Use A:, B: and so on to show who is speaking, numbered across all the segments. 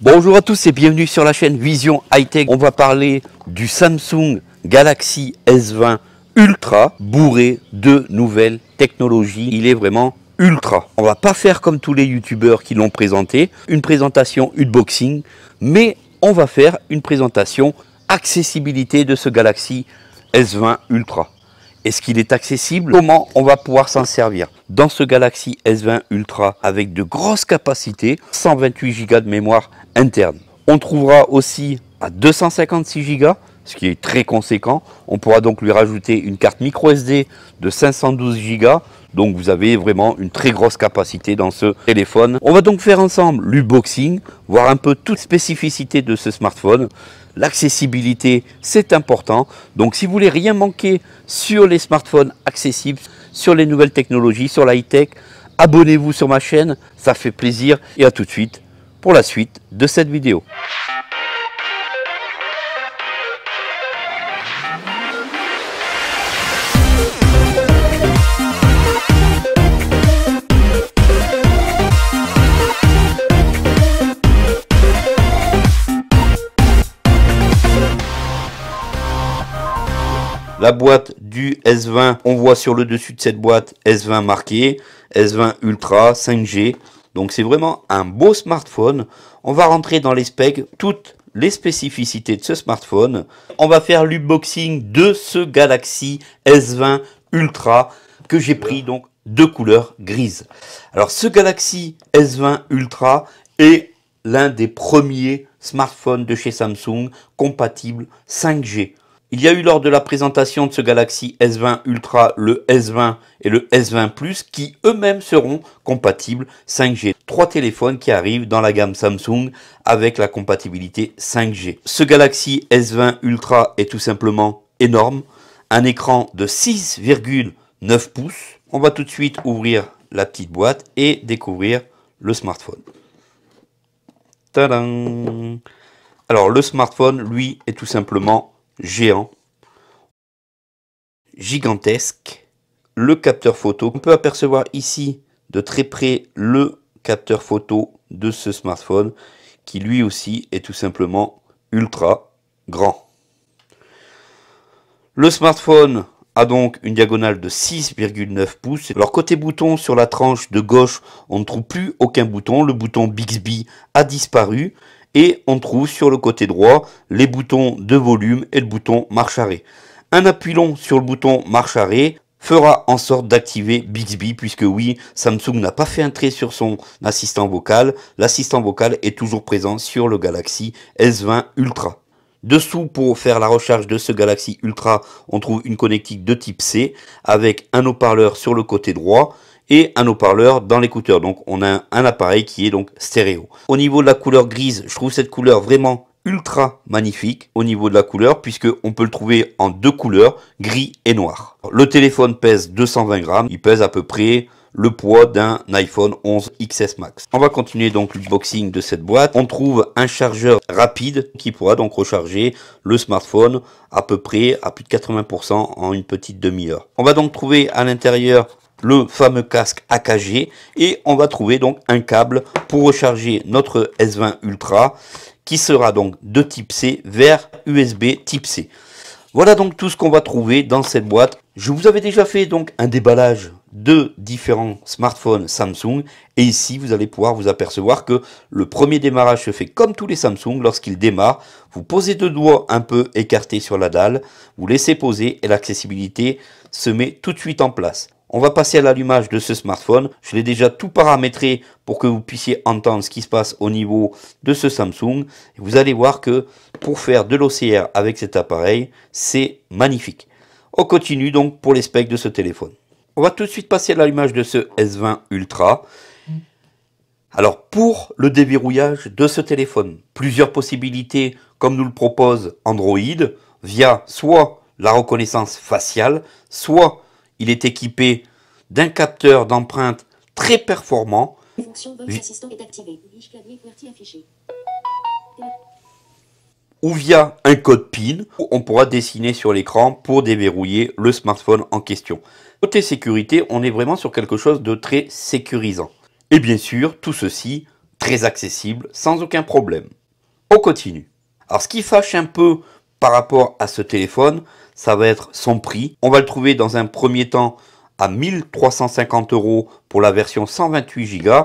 A: Bonjour à tous et bienvenue sur la chaîne Vision High Tech. On va parler du Samsung Galaxy S20 Ultra bourré de nouvelles technologies. Il est vraiment ultra. On va pas faire comme tous les youtubeurs qui l'ont présenté, une présentation unboxing, mais on va faire une présentation accessibilité de ce Galaxy S20 Ultra. Est-ce qu'il est accessible Comment on va pouvoir s'en servir Dans ce Galaxy S20 Ultra avec de grosses capacités, 128 Go de mémoire on trouvera aussi à 256 Go, ce qui est très conséquent. On pourra donc lui rajouter une carte micro SD de 512 Go. Donc vous avez vraiment une très grosse capacité dans ce téléphone. On va donc faire ensemble l'unboxing, voir un peu toute spécificité de ce smartphone. L'accessibilité, c'est important. Donc si vous voulez rien manquer sur les smartphones accessibles, sur les nouvelles technologies, sur la high-tech, abonnez-vous sur ma chaîne, ça fait plaisir et à tout de suite pour la suite de cette vidéo. La boîte du S20, on voit sur le dessus de cette boîte S20 marqué, S20 Ultra 5G. Donc c'est vraiment un beau smartphone. On va rentrer dans les specs, toutes les spécificités de ce smartphone. On va faire l'unboxing de ce Galaxy S20 Ultra que j'ai pris donc de couleur grise. Alors ce Galaxy S20 Ultra est l'un des premiers smartphones de chez Samsung compatible 5G. Il y a eu lors de la présentation de ce Galaxy S20 Ultra le S20 et le S20 Plus qui eux-mêmes seront compatibles 5G. Trois téléphones qui arrivent dans la gamme Samsung avec la compatibilité 5G. Ce Galaxy S20 Ultra est tout simplement énorme. Un écran de 6,9 pouces. On va tout de suite ouvrir la petite boîte et découvrir le smartphone. Tadam Alors le smartphone, lui, est tout simplement géant, gigantesque, le capteur photo. On peut apercevoir ici de très près le capteur photo de ce smartphone qui lui aussi est tout simplement ultra grand. Le smartphone a donc une diagonale de 6,9 pouces. Alors côté bouton sur la tranche de gauche, on ne trouve plus aucun bouton. Le bouton Bixby a disparu et on trouve sur le côté droit les boutons de volume et le bouton marche arrêt. Un appui long sur le bouton marche arrêt fera en sorte d'activer Bixby puisque oui, Samsung n'a pas fait un trait sur son assistant vocal. L'assistant vocal est toujours présent sur le Galaxy S20 Ultra. Dessous, pour faire la recharge de ce Galaxy Ultra, on trouve une connectique de type C avec un haut-parleur sur le côté droit et un haut-parleur dans l'écouteur. Donc on a un appareil qui est donc stéréo. Au niveau de la couleur grise, je trouve cette couleur vraiment ultra magnifique au niveau de la couleur puisque on peut le trouver en deux couleurs, gris et noir. Le téléphone pèse 220 grammes, il pèse à peu près le poids d'un iPhone 11 XS Max. On va continuer donc l'unboxing de cette boîte. On trouve un chargeur rapide qui pourra donc recharger le smartphone à peu près à plus de 80% en une petite demi-heure. On va donc trouver à l'intérieur le fameux casque AKG et on va trouver donc un câble pour recharger notre S20 Ultra qui sera donc de type C vers USB type C. Voilà donc tout ce qu'on va trouver dans cette boîte. Je vous avais déjà fait donc un déballage de différents smartphones Samsung et ici vous allez pouvoir vous apercevoir que le premier démarrage se fait comme tous les Samsung lorsqu'il démarre vous posez deux doigts un peu écartés sur la dalle vous laissez poser et l'accessibilité se met tout de suite en place on va passer à l'allumage de ce smartphone. Je l'ai déjà tout paramétré pour que vous puissiez entendre ce qui se passe au niveau de ce Samsung. vous allez voir que pour faire de l'OCR avec cet appareil, c'est magnifique. On continue donc pour les specs de ce téléphone. On va tout de suite passer à l'allumage de ce S20 Ultra. Alors pour le déverrouillage de ce téléphone, plusieurs possibilités comme nous le propose Android via soit la reconnaissance faciale, soit il est équipé d'un capteur d'empreintes très performant. Ou via un code PIN, où on pourra dessiner sur l'écran pour déverrouiller le smartphone en question. Côté sécurité, on est vraiment sur quelque chose de très sécurisant. Et bien sûr, tout ceci très accessible, sans aucun problème. On continue. Alors ce qui fâche un peu par rapport à ce téléphone, ça va être son prix. On va le trouver dans un premier temps à 1350 euros pour la version 128 Go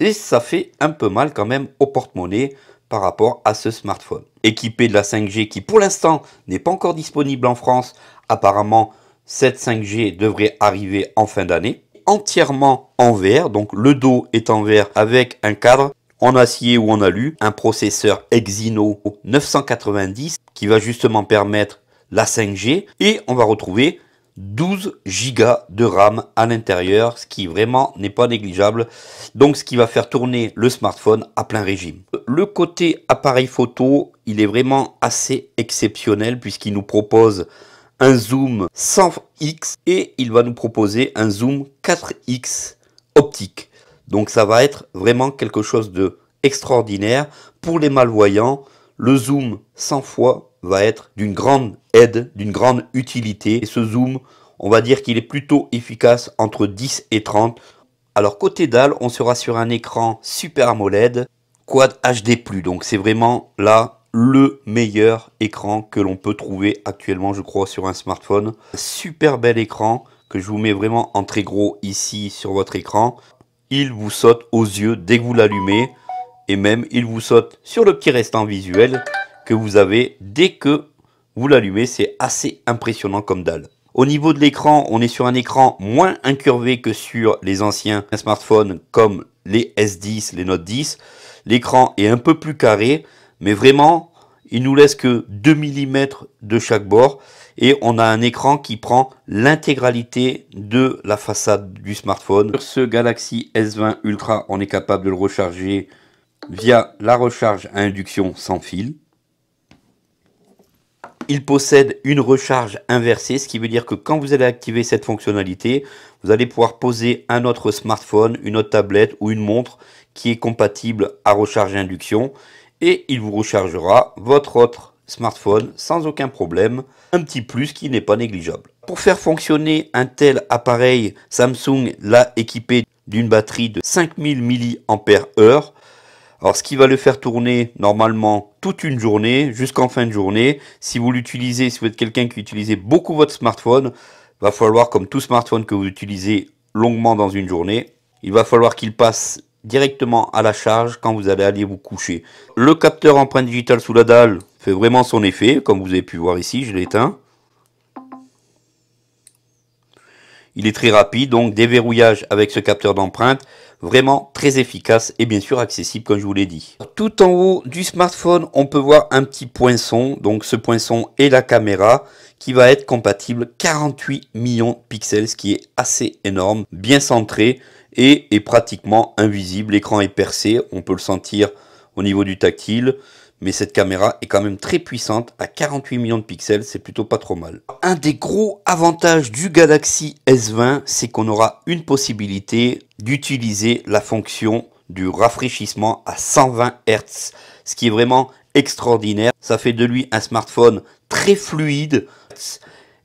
A: et ça fait un peu mal quand même au porte-monnaie par rapport à ce smartphone. Équipé de la 5G qui pour l'instant n'est pas encore disponible en France, apparemment cette 5G devrait arriver en fin d'année. Entièrement en verre, donc le dos est en verre avec un cadre en acier ou en alu, un processeur Exynos 990 qui va justement permettre la 5G et on va retrouver 12 Go de RAM à l'intérieur, ce qui vraiment n'est pas négligeable. Donc ce qui va faire tourner le smartphone à plein régime. Le côté appareil photo, il est vraiment assez exceptionnel puisqu'il nous propose un zoom 100x et il va nous proposer un zoom 4x optique. Donc ça va être vraiment quelque chose de extraordinaire. Pour les malvoyants, le zoom 100 fois va être d'une grande aide, d'une grande utilité. Et ce zoom, on va dire qu'il est plutôt efficace entre 10 et 30. Alors côté dalle, on sera sur un écran Super AMOLED Quad HD+. Donc c'est vraiment là le meilleur écran que l'on peut trouver actuellement, je crois, sur un smartphone. Super bel écran que je vous mets vraiment en très gros ici sur votre écran il vous saute aux yeux dès que vous l'allumez et même il vous saute sur le petit restant visuel que vous avez dès que vous l'allumez. C'est assez impressionnant comme dalle. Au niveau de l'écran, on est sur un écran moins incurvé que sur les anciens smartphones comme les S10, les Note 10. L'écran est un peu plus carré, mais vraiment, il nous laisse que 2 mm de chaque bord et on a un écran qui prend l'intégralité de la façade du smartphone. Sur ce Galaxy S20 Ultra, on est capable de le recharger via la recharge à induction sans fil. Il possède une recharge inversée, ce qui veut dire que quand vous allez activer cette fonctionnalité, vous allez pouvoir poser un autre smartphone, une autre tablette ou une montre qui est compatible à recharge induction et il vous rechargera votre autre smartphone sans aucun problème, un petit plus qui n'est pas négligeable. Pour faire fonctionner un tel appareil, Samsung l'a équipé d'une batterie de 5000 mAh. Alors ce qui va le faire tourner normalement toute une journée jusqu'en fin de journée, si vous l'utilisez, si vous êtes quelqu'un qui utilise beaucoup votre smartphone, va falloir comme tout smartphone que vous utilisez longuement dans une journée, il va falloir qu'il passe directement à la charge quand vous allez aller vous coucher. Le capteur empreinte digitale sous la dalle fait vraiment son effet, comme vous avez pu voir ici, je l'éteins. Il est très rapide, donc déverrouillage avec ce capteur d'empreinte, vraiment très efficace et bien sûr accessible comme je vous l'ai dit. Tout en haut du smartphone, on peut voir un petit poinçon, donc ce poinçon et la caméra qui va être compatible 48 millions de pixels, ce qui est assez énorme, bien centré et est pratiquement invisible. L'écran est percé, on peut le sentir au niveau du tactile, mais cette caméra est quand même très puissante à 48 millions de pixels, c'est plutôt pas trop mal. Un des gros avantages du Galaxy S20, c'est qu'on aura une possibilité d'utiliser la fonction du rafraîchissement à 120 Hz, ce qui est vraiment extraordinaire. Ça fait de lui un smartphone très fluide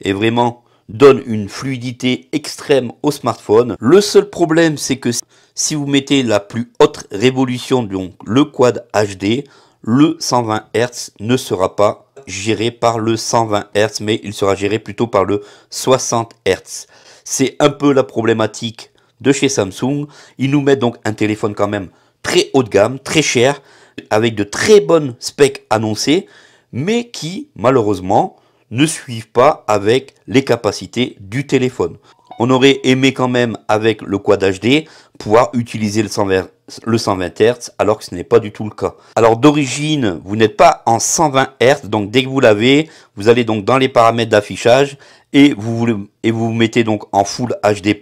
A: et vraiment donne une fluidité extrême au smartphone. Le seul problème, c'est que si vous mettez la plus haute révolution, donc le Quad HD, le 120 Hz ne sera pas géré par le 120 Hz, mais il sera géré plutôt par le 60 Hz. C'est un peu la problématique de chez Samsung. Ils nous mettent donc un téléphone quand même très haut de gamme, très cher, avec de très bonnes specs annoncées, mais qui, malheureusement, ne suivent pas avec les capacités du téléphone. On aurait aimé quand même avec le Quad HD pouvoir utiliser le 120, Hz alors que ce n'est pas du tout le cas. Alors d'origine, vous n'êtes pas en 120 Hz, donc dès que vous l'avez, vous allez donc dans les paramètres d'affichage et vous, et vous vous mettez donc en Full HD+,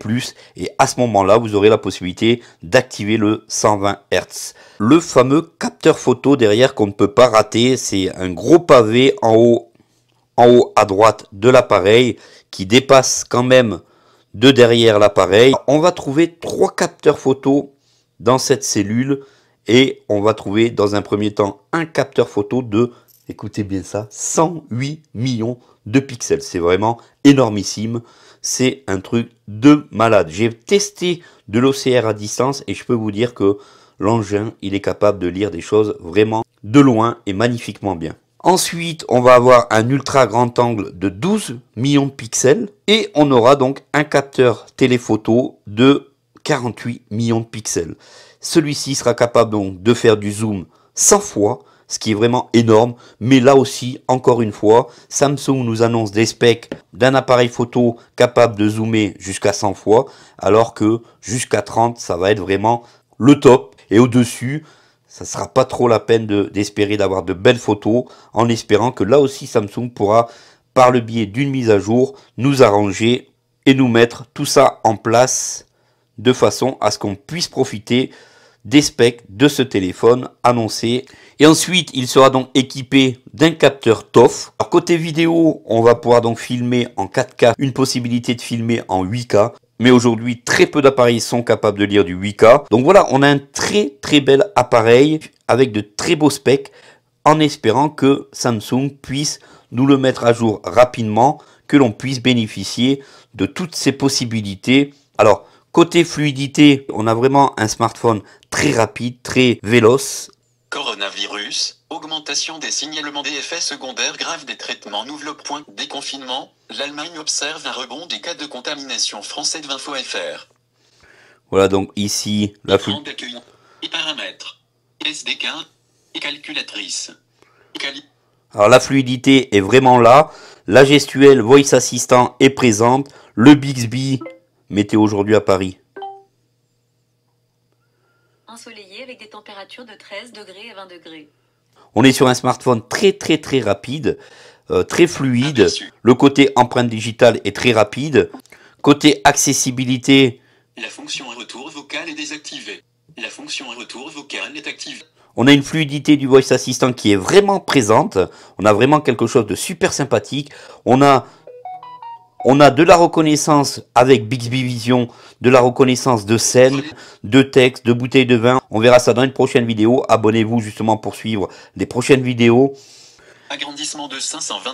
A: et à ce moment-là, vous aurez la possibilité d'activer le 120 Hz. Le fameux capteur photo derrière qu'on ne peut pas rater, c'est un gros pavé en haut en haut à droite de l'appareil qui dépasse quand même de derrière l'appareil. On va trouver trois capteurs photo dans cette cellule et on va trouver dans un premier temps un capteur photo de, écoutez bien ça, 108 millions de pixels. C'est vraiment énormissime. C'est un truc de malade. J'ai testé de l'OCR à distance et je peux vous dire que l'engin, il est capable de lire des choses vraiment de loin et magnifiquement bien. Ensuite, on va avoir un ultra grand angle de 12 millions de pixels et on aura donc un capteur téléphoto de 48 millions de pixels. Celui-ci sera capable donc de faire du zoom 100 fois, ce qui est vraiment énorme. Mais là aussi, encore une fois, Samsung nous annonce des specs d'un appareil photo capable de zoomer jusqu'à 100 fois, alors que jusqu'à 30, ça va être vraiment le top. Et au-dessus, ça ne sera pas trop la peine d'espérer d'avoir de belles photos, en espérant que là aussi Samsung pourra, par le biais d'une mise à jour, nous arranger et nous mettre tout ça en place de façon à ce qu'on puisse profiter des specs de ce téléphone annoncé. Et ensuite, il sera donc équipé d'un capteur TOF. Alors côté vidéo, on va pouvoir donc filmer en 4K, une possibilité de filmer en 8K, mais aujourd'hui très peu d'appareils sont capables de lire du 8K. Donc voilà, on a un très très bel appareil avec de très beaux specs en espérant que Samsung puisse nous le mettre à jour rapidement, que l'on puisse bénéficier de toutes ces possibilités. Alors, côté fluidité, on a vraiment un smartphone très rapide, très véloce. Coronavirus, Augmentation des signalements des effets secondaires graves des traitements nouveau point déconfinement, l'Allemagne observe un rebond des cas de contamination français de FR. Voilà donc ici la fluidité Et paramètres. SDK et calculatrice. Alors la fluidité est vraiment là. La gestuelle Voice Assistant est présente. Le Bixby Mettez aujourd'hui à Paris. Ensoleillé avec des températures de 13 degrés et 20 degrés. On est sur un smartphone très très très rapide, euh, très fluide. Ah, Le côté empreinte digitale est très rapide. Côté accessibilité. La fonction retour vocal est désactivée. La fonction retour vocal est activée. On a une fluidité du voice assistant qui est vraiment présente. On a vraiment quelque chose de super sympathique. On a on a de la reconnaissance avec Bixby Vision, de la reconnaissance de scènes, de textes, de bouteilles de vin. On verra ça dans une prochaine vidéo. Abonnez-vous justement pour suivre les prochaines vidéos. Agrandissement de 520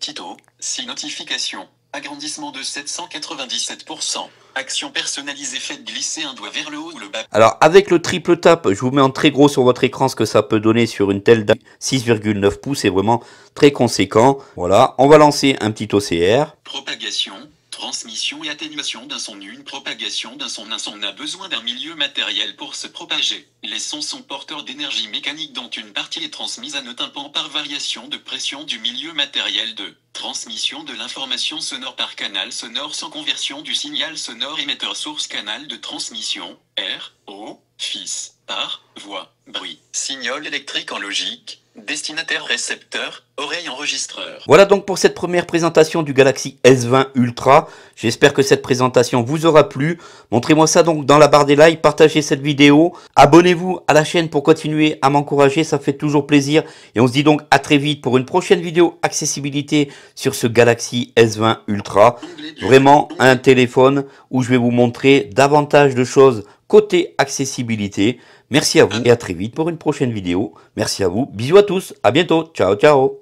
A: Tito, si notification agrandissement de 797%, action personnalisée glisser un doigt vers le haut ou le bas. Alors avec le triple tap, je vous mets en très gros sur votre écran ce que ça peut donner sur une telle date. 6,9 pouces, c'est vraiment très conséquent. Voilà, on va lancer un petit OCR. Propagation, transmission et atténuation d'un son une propagation d'un son un son a besoin d'un milieu matériel pour se propager. Les sons sont porteurs d'énergie mécanique dont une partie est transmise à nos tympans par variation de pression du milieu matériel de transmission de l'information sonore par canal sonore sans conversion du signal sonore émetteur source canal de transmission R O fils par voie bruit signal électrique en logique Destinataire récepteur, oreille enregistreur. Voilà donc pour cette première présentation du Galaxy S20 Ultra. J'espère que cette présentation vous aura plu. Montrez-moi ça donc dans la barre des likes, partagez cette vidéo, abonnez-vous à la chaîne pour continuer à m'encourager, ça fait toujours plaisir. Et on se dit donc à très vite pour une prochaine vidéo accessibilité sur ce Galaxy S20 Ultra. Vraiment un téléphone où je vais vous montrer davantage de choses côté accessibilité. Merci à vous et à très vite pour une prochaine vidéo. Merci à vous. Bisous à tous. À bientôt. Ciao, ciao.